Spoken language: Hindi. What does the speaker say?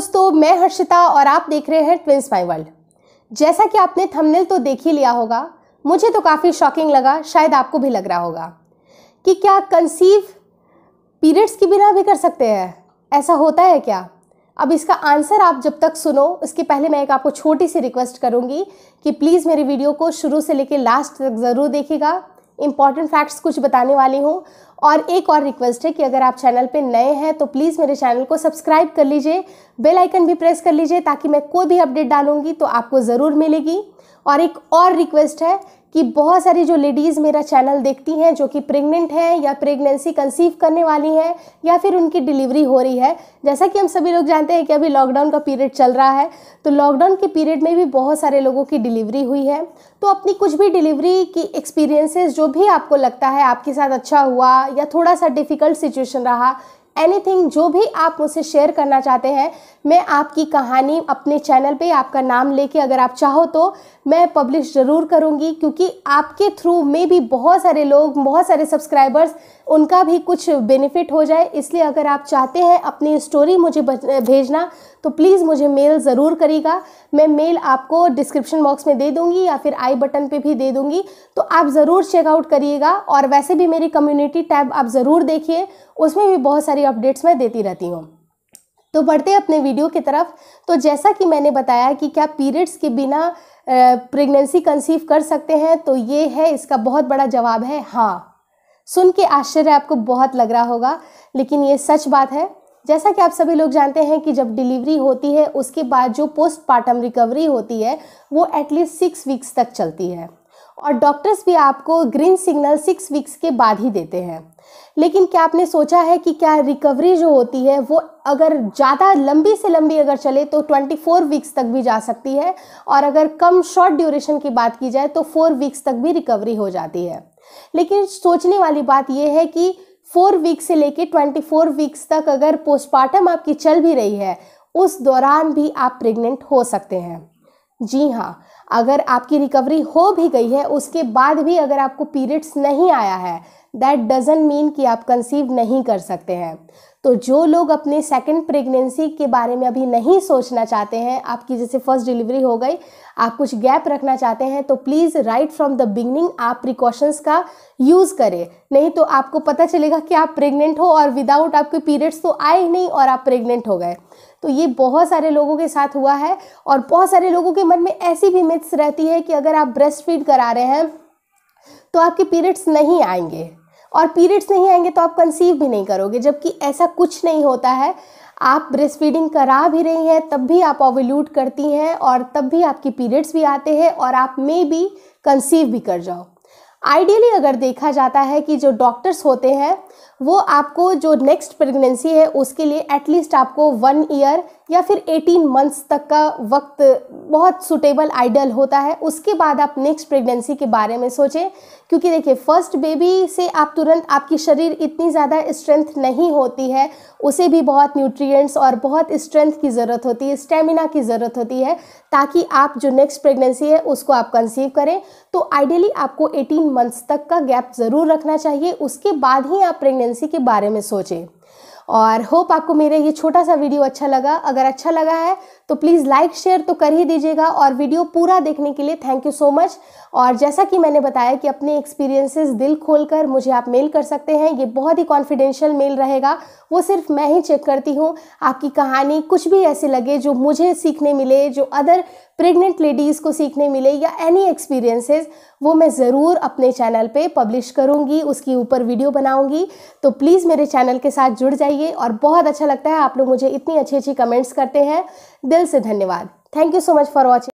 दोस्तों मैं हर्षिता और आप देख रहे हैं ट्विंस माई वर्ल्ड जैसा कि आपने थंबनेल तो देख ही लिया होगा मुझे तो काफ़ी शॉकिंग लगा शायद आपको भी लग रहा होगा कि क्या कंसीव पीरियड्स के बिना भी कर सकते हैं ऐसा होता है क्या अब इसका आंसर आप जब तक सुनो उसके पहले मैं एक आपको छोटी सी रिक्वेस्ट करूँगी कि प्लीज़ मेरी वीडियो को शुरू से लेकर लास्ट तक ज़रूर देखेगा इंपॉर्टेंट फैक्ट्स कुछ बताने वाली हूँ और एक और रिक्वेस्ट है कि अगर आप चैनल पे नए हैं तो प्लीज़ मेरे चैनल को सब्सक्राइब कर लीजिए बेल आइकन भी प्रेस कर लीजिए ताकि मैं कोई भी अपडेट डालूंगी तो आपको ज़रूर मिलेगी और एक और रिक्वेस्ट है कि बहुत सारी जो लेडीज़ मेरा चैनल देखती हैं जो कि प्रेग्नेंट हैं या प्रेगनेंसी कंसीव करने वाली हैं या फिर उनकी डिलीवरी हो रही है जैसा कि हम सभी लोग जानते हैं कि अभी लॉकडाउन का पीरियड चल रहा है तो लॉकडाउन के पीरियड में भी बहुत सारे लोगों की डिलीवरी हुई है तो अपनी कुछ भी डिलीवरी की एक्सपीरियंसेस जो भी आपको लगता है आपके साथ अच्छा हुआ या थोड़ा सा डिफ़िकल्ट सिचुएशन रहा एनीथिंग जो भी आप मुझसे शेयर करना चाहते हैं मैं आपकी कहानी अपने चैनल पे आपका नाम लेके अगर आप चाहो तो मैं पब्लिश ज़रूर करूँगी क्योंकि आपके थ्रू में भी बहुत सारे लोग बहुत सारे सब्सक्राइबर्स उनका भी कुछ बेनिफिट हो जाए इसलिए अगर आप चाहते हैं अपनी स्टोरी मुझे भेजना तो प्लीज़ मुझे मेल ज़रूर करिएगा मैं मेल आपको डिस्क्रिप्शन बॉक्स में दे दूँगी या फिर आई बटन पर भी दे दूँगी तो आप ज़रूर चेकआउट करिएगा और वैसे भी मेरी कम्युनिटी टैब आप ज़रूर देखिए उसमें भी बहुत सारी अपडेट्स मैं देती रहती हूँ तो बढ़ते अपने वीडियो की तरफ तो जैसा कि मैंने बताया कि क्या पीरियड्स के बिना प्रेगनेंसी कंसीव कर सकते हैं तो ये है इसका बहुत बड़ा जवाब है हाँ सुन के आश्चर्य आपको बहुत लग रहा होगा लेकिन ये सच बात है जैसा कि आप सभी लोग जानते हैं कि जब डिलीवरी होती है उसके बाद जो पोस्टपार्टम रिकवरी होती है वो एटलीस्ट सिक्स वीक्स तक चलती है और डॉक्टर्स भी आपको ग्रीन सिग्नल सिक्स वीक्स के बाद ही देते हैं लेकिन क्या आपने सोचा है कि क्या रिकवरी जो होती है वो अगर ज़्यादा लंबी से लंबी अगर चले तो 24 वीक्स तक भी जा सकती है और अगर कम शॉर्ट ड्यूरेशन की बात की जाए तो फोर वीक्स तक भी रिकवरी हो जाती है लेकिन सोचने वाली बात यह है कि फोर वीक्स से लेके 24 वीक्स तक अगर पोस्टमार्टम आपकी चल भी रही है उस दौरान भी आप प्रेग्नेंट हो सकते हैं जी हाँ अगर आपकी रिकवरी हो भी गई है उसके बाद भी अगर आपको पीरियड्स नहीं आया है दैट डजेंट मीन कि आप कंसीव नहीं कर सकते हैं तो जो लोग अपने सेकंड प्रेगनेंसी के बारे में अभी नहीं सोचना चाहते हैं आपकी जैसे फर्स्ट डिलीवरी हो गई आप कुछ गैप रखना चाहते हैं तो please right from the beginning आप प्रिकॉशंस का यूज़ करें नहीं तो आपको पता चलेगा कि आप प्रेग्नेंट हो और विदाउट आपके पीरियड्स तो आए ही नहीं और आप प्रेग्नेंट हो गए तो ये बहुत सारे लोगों के साथ हुआ है और बहुत सारे लोगों के मन में ऐसी भी मिथ्स रहती है कि अगर आप ब्रेस्ट फीड करा रहे हैं तो आपके पीरियड्स नहीं आएंगे और पीरियड्स नहीं आएंगे तो आप कंसीव भी नहीं करोगे जबकि ऐसा कुछ नहीं होता है आप ब्रेस्ट फीडिंग करा भी रही हैं तब भी आप ओवल्यूट करती हैं और तब भी आपकी पीरियड्स भी आते हैं और आप मे भी कंसीव भी कर जाओ आइडियली अगर देखा जाता है कि जो डॉक्टर्स होते हैं वो आपको जो नेक्स्ट प्रेगनेंसी है उसके लिए एटलीस्ट आपको वन ईयर या फिर एटीन मंथ्स तक का वक्त बहुत सुटेबल आइडल होता है उसके बाद आप नेक्स्ट प्रेगनेंसी के बारे में सोचें क्योंकि देखिए फर्स्ट बेबी से आप तुरंत आपकी शरीर इतनी ज़्यादा स्ट्रेंथ नहीं होती है उसे भी बहुत न्यूट्रिएंट्स और बहुत स्ट्रेंथ की ज़रूरत होती है स्टेमिना की ज़रूरत होती है ताकि आप जो नेक्स्ट प्रेगनेंसी है उसको आप कंसीव करें तो आइडियली आपको एटीन मंथ्स तक का गैप ज़रूर रखना चाहिए उसके बाद ही आप प्रेगनेंसी एजेंसी के बारे में सोचें और होप आपको मेरा ये छोटा सा वीडियो अच्छा लगा अगर अच्छा लगा है तो प्लीज़ लाइक शेयर तो कर ही दीजिएगा और वीडियो पूरा देखने के लिए थैंक यू सो मच और जैसा कि मैंने बताया कि अपने एक्सपीरियंसेस दिल खोलकर मुझे आप मेल कर सकते हैं ये बहुत ही कॉन्फिडेंशियल मेल रहेगा वो सिर्फ मैं ही चेक करती हूँ आपकी कहानी कुछ भी ऐसे लगे जो मुझे सीखने मिले जो अदर प्रेग्नेंट लेडीज़ को सीखने मिले या एनी एक्सपीरियंसेस वो मैं ज़रूर अपने चैनल पे पब्लिश करूँगी उसके ऊपर वीडियो बनाऊँगी तो प्लीज़ मेरे चैनल के साथ जुड़ जाइए और बहुत अच्छा लगता है आप लोग मुझे इतनी अच्छी अच्छी कमेंट्स करते हैं दिल से धन्यवाद thank you so much for watching